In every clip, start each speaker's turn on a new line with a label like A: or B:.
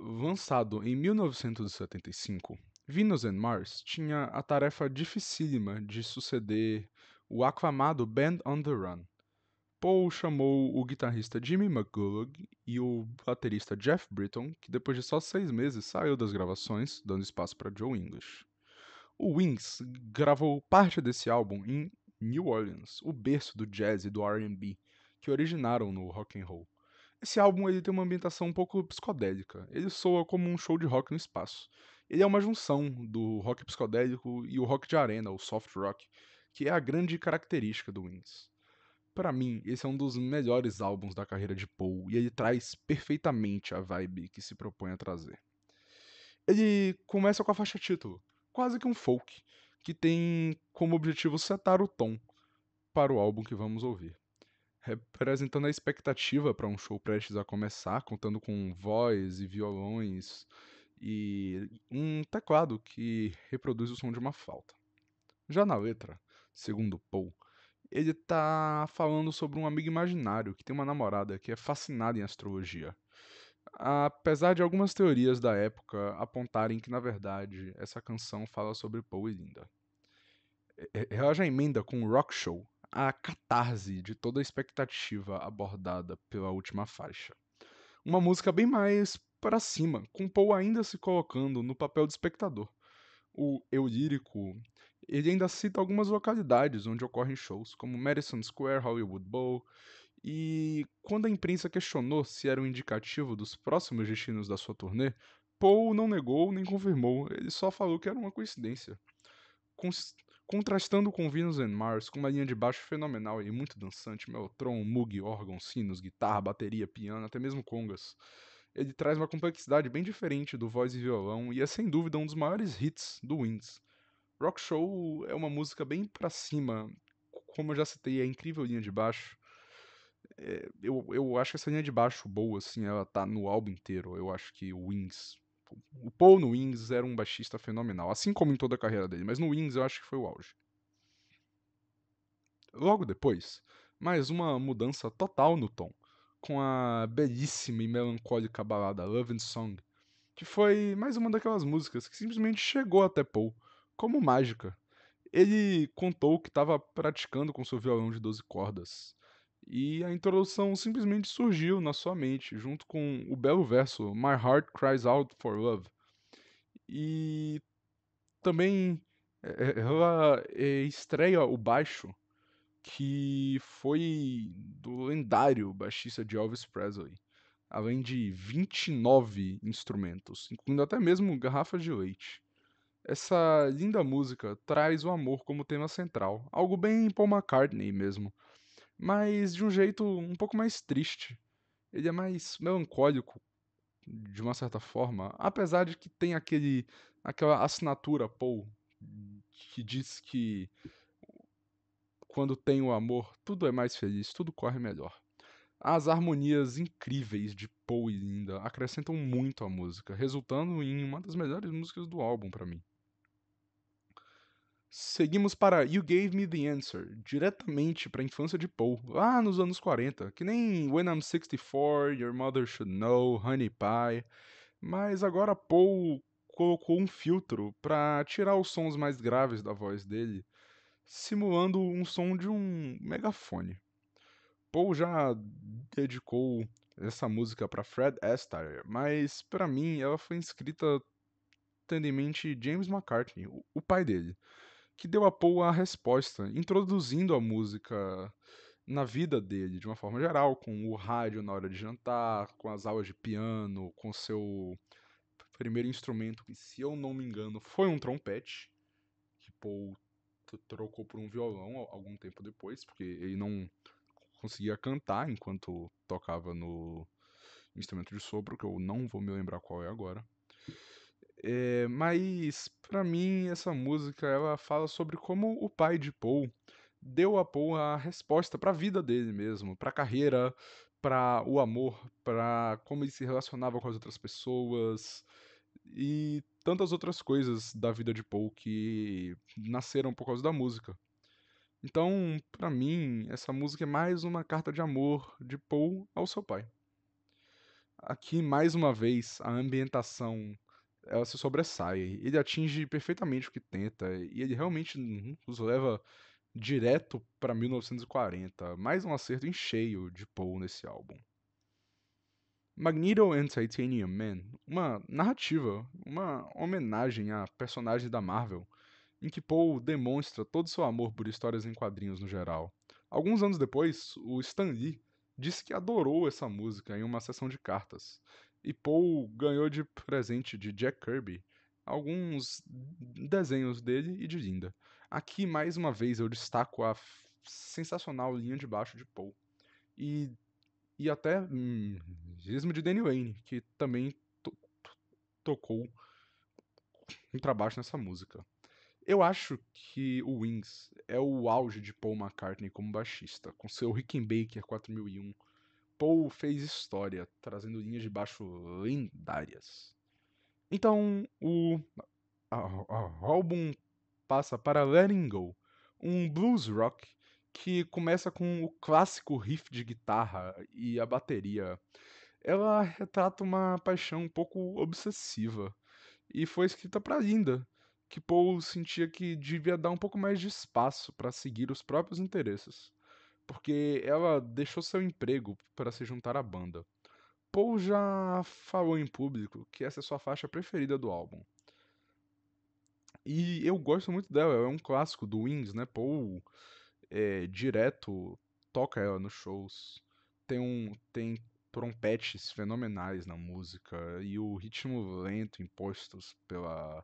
A: Lançado em 1975, Venus and Mars tinha a tarefa dificílima de suceder o aclamado Band on the Run. Paul chamou o guitarrista Jimmy McGullough e o baterista Jeff Britton, que depois de só seis meses saiu das gravações, dando espaço para Joe English. O Wings gravou parte desse álbum em New Orleans, o berço do jazz e do R&B, que originaram no rock and roll. Esse álbum ele tem uma ambientação um pouco psicodélica. Ele soa como um show de rock no espaço. Ele é uma junção do rock psicodélico e o rock de arena, o soft rock, que é a grande característica do Wings. Para mim, esse é um dos melhores álbuns da carreira de Paul e ele traz perfeitamente a vibe que se propõe a trazer. Ele começa com a faixa título, quase que um folk, que tem como objetivo setar o tom para o álbum que vamos ouvir. É, representando a expectativa para um show prestes a começar, contando com voz e violões e um teclado que reproduz o som de uma falta. Já na letra, segundo Paul, ele está falando sobre um amigo imaginário que tem uma namorada que é fascinada em astrologia. Apesar de algumas teorias da época apontarem que, na verdade, essa canção fala sobre Paul e Linda. É, é, ela já emenda com um rock show, a catarse de toda a expectativa abordada pela última faixa. Uma música bem mais para cima, com Paul ainda se colocando no papel de espectador. O eu lírico, ele ainda cita algumas localidades onde ocorrem shows, como Madison Square, Hollywood Bowl, e quando a imprensa questionou se era um indicativo dos próximos destinos da sua turnê, Paul não negou nem confirmou, ele só falou que era uma coincidência. Contrastando com Venus and Mars, com uma linha de baixo fenomenal e muito dançante, Meltron, Moog, órgão, sinos, guitarra, bateria, piano, até mesmo congas. Ele traz uma complexidade bem diferente do voz e violão e é sem dúvida um dos maiores hits do Winds. Rock Show é uma música bem pra cima, como eu já citei, é incrível linha de baixo. É, eu, eu acho que essa linha de baixo boa, assim, ela tá no álbum inteiro. Eu acho que o Wings Tipo, o Paul no Wings era um baixista fenomenal, assim como em toda a carreira dele, mas no Wings eu acho que foi o auge. Logo depois, mais uma mudança total no tom, com a belíssima e melancólica balada Love and Song, que foi mais uma daquelas músicas que simplesmente chegou até Paul, como mágica. Ele contou que estava praticando com seu violão de 12 cordas, e a introdução simplesmente surgiu na sua mente, junto com o belo verso My Heart Cries Out for Love. E também eh, eh, ela eh, estreia o baixo, que foi do lendário baixista de Elvis Presley, além de 29 instrumentos, incluindo até mesmo garrafas de leite. Essa linda música traz o amor como tema central, algo bem Paul McCartney mesmo mas de um jeito um pouco mais triste. Ele é mais melancólico, de uma certa forma, apesar de que tem aquele, aquela assinatura Paul que diz que quando tem o amor, tudo é mais feliz, tudo corre melhor. As harmonias incríveis de Paul e Linda acrescentam muito à música, resultando em uma das melhores músicas do álbum para mim. Seguimos para You Gave Me the Answer, diretamente para a infância de Paul, lá nos anos 40, que nem When I'm 64, Your Mother Should Know, Honey Pie. Mas agora Paul colocou um filtro para tirar os sons mais graves da voz dele, simulando um som de um megafone. Paul já dedicou essa música para Fred Astaire, mas para mim ela foi escrita tendo em mente James McCartney, o pai dele que deu a Paul a resposta, introduzindo a música na vida dele, de uma forma geral, com o rádio na hora de jantar, com as aulas de piano, com seu primeiro instrumento, que se eu não me engano foi um trompete, que Paul trocou por um violão algum tempo depois, porque ele não conseguia cantar enquanto tocava no instrumento de sopro, que eu não vou me lembrar qual é agora. É, mas para mim essa música ela fala sobre como o pai de Paul deu a Paul a resposta para a vida dele mesmo, para a carreira, para o amor, para como ele se relacionava com as outras pessoas e tantas outras coisas da vida de Paul que nasceram por causa da música. Então, para mim, essa música é mais uma carta de amor de Paul ao seu pai. Aqui mais uma vez a ambientação ela se sobressai. Ele atinge perfeitamente o que tenta e ele realmente nos uhum, leva direto para 1940. Mais um acerto em cheio de Paul nesse álbum. Magneto and Titanium Man, uma narrativa, uma homenagem a personagens da Marvel, em que Paul demonstra todo seu amor por histórias em quadrinhos no geral. Alguns anos depois, o Stan Lee disse que adorou essa música em uma sessão de cartas e Paul ganhou de presente de Jack Kirby alguns desenhos dele e de Linda. Aqui, mais uma vez, eu destaco a sensacional linha de baixo de Paul. E, e até hum, de Danny Wayne, que também to tocou trabalho nessa música. Eu acho que o Wings é o auge de Paul McCartney como baixista, com seu Rickenbacker 4001, Paul fez história, trazendo linhas de baixo lendárias. Então, o álbum passa para Letting Go, um blues rock que começa com o clássico riff de guitarra e a bateria. Ela retrata uma paixão um pouco obsessiva e foi escrita para Linda, que Paul sentia que devia dar um pouco mais de espaço para seguir os próprios interesses porque ela deixou seu emprego para se juntar à banda. Paul já falou em público que essa é sua faixa preferida do álbum. E eu gosto muito dela, ela é um clássico do Wings, né? Paul é, direto toca ela nos shows. Tem, um, tem trompetes fenomenais na música e o ritmo lento impostos pela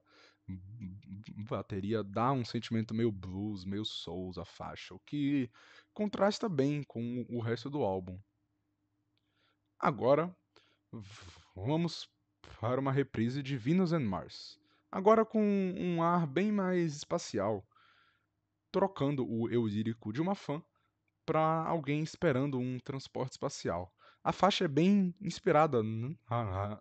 A: Hum, hum, hum, bateria dá um sentimento meio blues, meio souls a faixa, o que contrasta bem com o resto do álbum. Agora, vamos para uma reprise de Venus and Mars, agora com um ar bem mais espacial, trocando o eu lírico de uma fã para alguém esperando um transporte espacial. A faixa é bem inspirada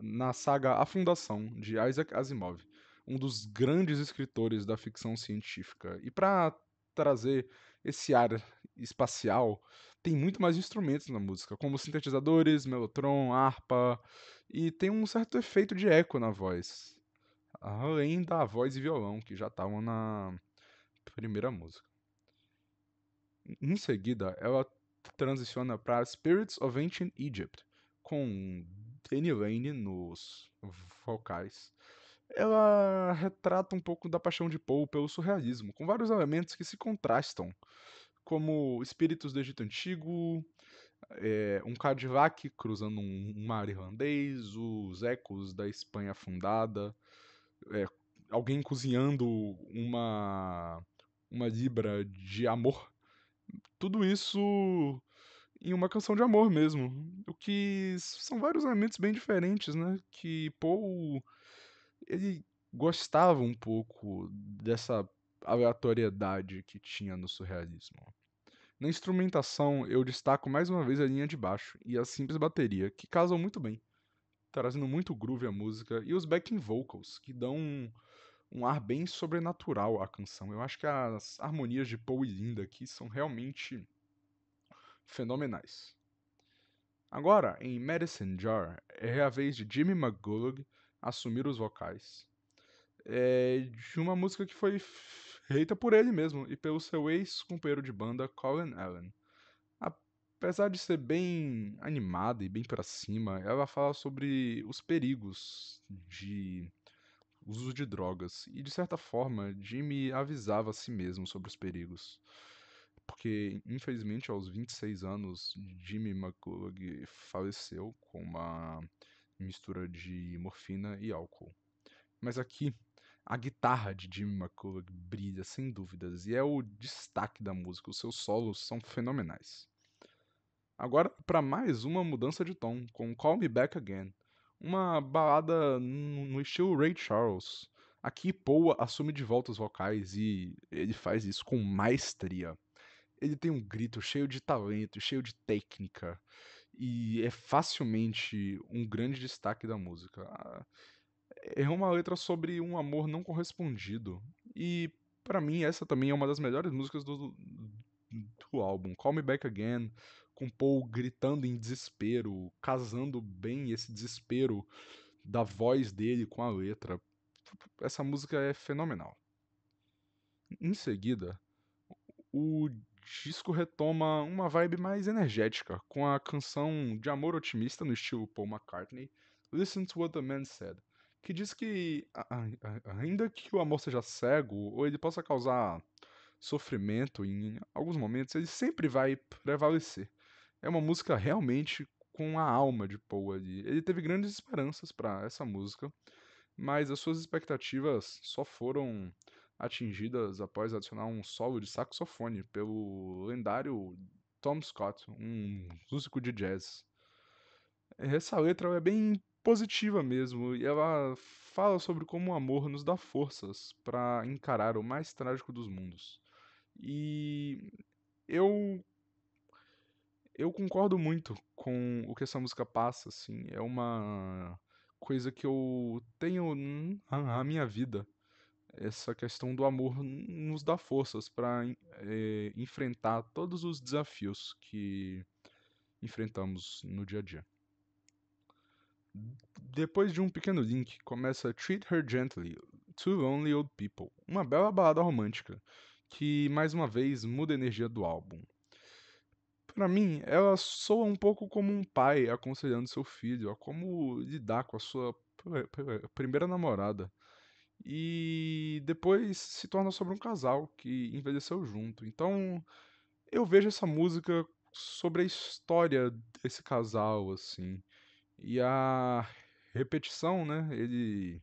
A: na saga A Fundação de Isaac Asimov um dos grandes escritores da ficção científica. E para trazer esse ar espacial, tem muito mais instrumentos na música, como sintetizadores, melotron, harpa, e tem um certo efeito de eco na voz. Além da voz e violão, que já estavam na primeira música. Em seguida, ela transiciona para Spirits of Ancient Egypt, com Danny Lane nos vocais ela retrata um pouco da paixão de Poe pelo surrealismo, com vários elementos que se contrastam, como espíritos do Egito Antigo, é, um Cadillac cruzando um, mar irlandês, os ecos da Espanha afundada, é, alguém cozinhando uma, uma libra de amor. Tudo isso em uma canção de amor mesmo. O que são vários elementos bem diferentes, né? Que Poe ele gostava um pouco dessa aleatoriedade que tinha no surrealismo. Na instrumentação, eu destaco mais uma vez a linha de baixo e a simples bateria, que casam muito bem, trazendo muito groove à música, e os backing vocals, que dão um, um ar bem sobrenatural à canção. Eu acho que as harmonias de Paul e Linda aqui são realmente fenomenais. Agora, em Medicine Jar, é a vez de Jimmy McGullough assumir os vocais. É, de uma música que foi feita por ele mesmo e pelo seu ex-companheiro de banda Colin Allen. Apesar de ser bem animada e bem para cima, ela fala sobre os perigos de uso de drogas e de certa forma Jimmy avisava a si mesmo sobre os perigos. Porque, infelizmente, aos 26 anos, Jimmy McCullough faleceu com uma mistura de morfina e álcool. Mas aqui, a guitarra de Jimmy McCulloch brilha sem dúvidas e é o destaque da música, os seus solos são fenomenais. Agora, para mais uma mudança de tom, com Call Me Back Again, uma balada no estilo Ray Charles. Aqui Poa assume de volta os vocais e ele faz isso com maestria. Ele tem um grito cheio de talento, cheio de técnica e é facilmente um grande destaque da música. Ah, é uma letra sobre um amor não correspondido. E para mim essa também é uma das melhores músicas do, do álbum. Call Me Back Again, com Paul gritando em desespero, casando bem esse desespero da voz dele com a letra. Essa música é fenomenal. Em seguida, o disco retoma uma vibe mais energética, com a canção de amor otimista no estilo Paul McCartney, Listen to What the Man Said, que diz que, ainda que o amor seja cego ou ele possa causar sofrimento em alguns momentos, ele sempre vai prevalecer. É uma música realmente com a alma de Paul ali. Ele teve grandes esperanças para essa música, mas as suas expectativas só foram atingidas após adicionar um solo de saxofone pelo lendário Tom Scott, um músico de jazz. Essa letra é bem positiva mesmo, e ela fala sobre como o amor nos dá forças para encarar o mais trágico dos mundos. E eu eu concordo muito com o que essa música passa, assim, é uma coisa que eu tenho na minha vida essa questão do amor nos dá forças para é, eh, enfrentar todos os desafios que enfrentamos no dia a dia. Depois de um pequeno link, começa Treat Her Gently, Two Lonely Old People, uma bela balada romântica que mais uma vez muda a energia do álbum. Para mim, ela soa um pouco como um pai aconselhando seu filho a como lidar com a sua primeira namorada e depois se torna sobre um casal que envelheceu junto. Então eu vejo essa música sobre a história desse casal, assim. E a repetição, né? Ele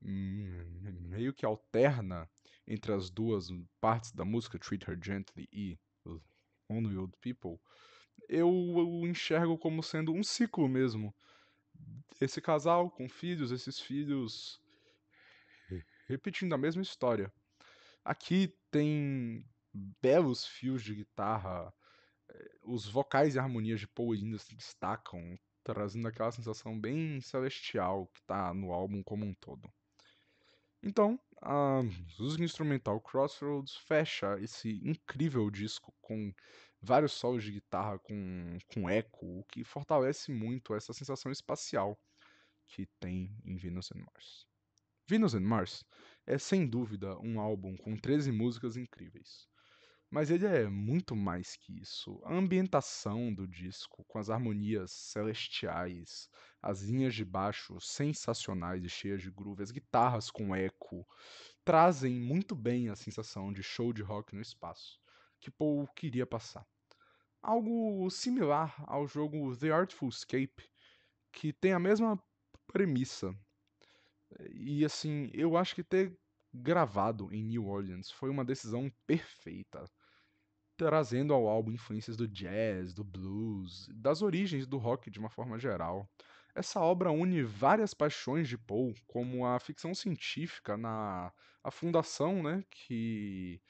A: meio que alterna entre as duas partes da música, Treat Her Gently e Only Old People. Eu o enxergo como sendo um ciclo mesmo. Esse casal com filhos, esses filhos repetindo a mesma história. Aqui tem belos fios de guitarra, eh, os vocais e harmonias de Paul ainda se destacam, trazendo aquela sensação bem celestial que está no álbum como um todo. Então, a música instrumental Crossroads fecha esse incrível disco com vários solos de guitarra com, com eco, o que fortalece muito essa sensação espacial que tem em Venus and Mars. Venus and Mars é sem dúvida um álbum com 13 músicas incríveis. Mas ele é muito mais que isso. A ambientação do disco, com as harmonias celestiais, as linhas de baixo sensacionais e cheias de groove, as guitarras com eco, trazem muito bem a sensação de show de rock no espaço, que Paul queria passar. Algo similar ao jogo The Artful Escape, que tem a mesma premissa e assim, eu acho que ter gravado em New Orleans foi uma decisão perfeita, trazendo ao álbum influências do jazz, do blues, das origens do rock de uma forma geral. Essa obra une várias paixões de Paul, como a ficção científica na a fundação, né, que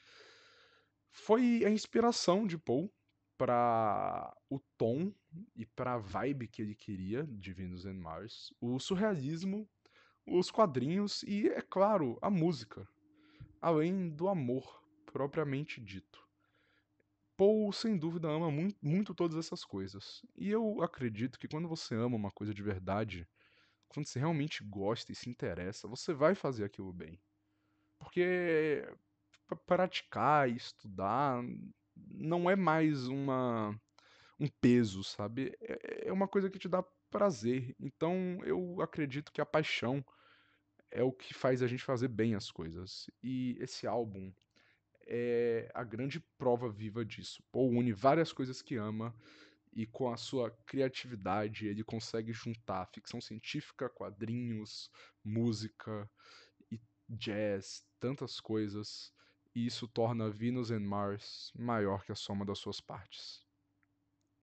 A: foi a inspiração de Paul para o tom e para a vibe que ele queria de Venus and Mars, o surrealismo os quadrinhos e, é claro, a música, além do amor propriamente dito. Paul, sem dúvida, ama muito, muito todas essas coisas. E eu acredito que quando você ama uma coisa de verdade, quando você realmente gosta e se interessa, você vai fazer aquilo bem. Porque praticar e estudar não é mais uma um peso, sabe? É, é uma coisa que te dá prazer. Então eu acredito que a paixão é o que faz a gente fazer bem as coisas. E esse álbum é a grande prova viva disso. Paul une várias coisas que ama e com a sua criatividade ele consegue juntar ficção científica, quadrinhos, música e jazz, tantas coisas. E isso torna Venus and Mars maior que a soma das suas partes.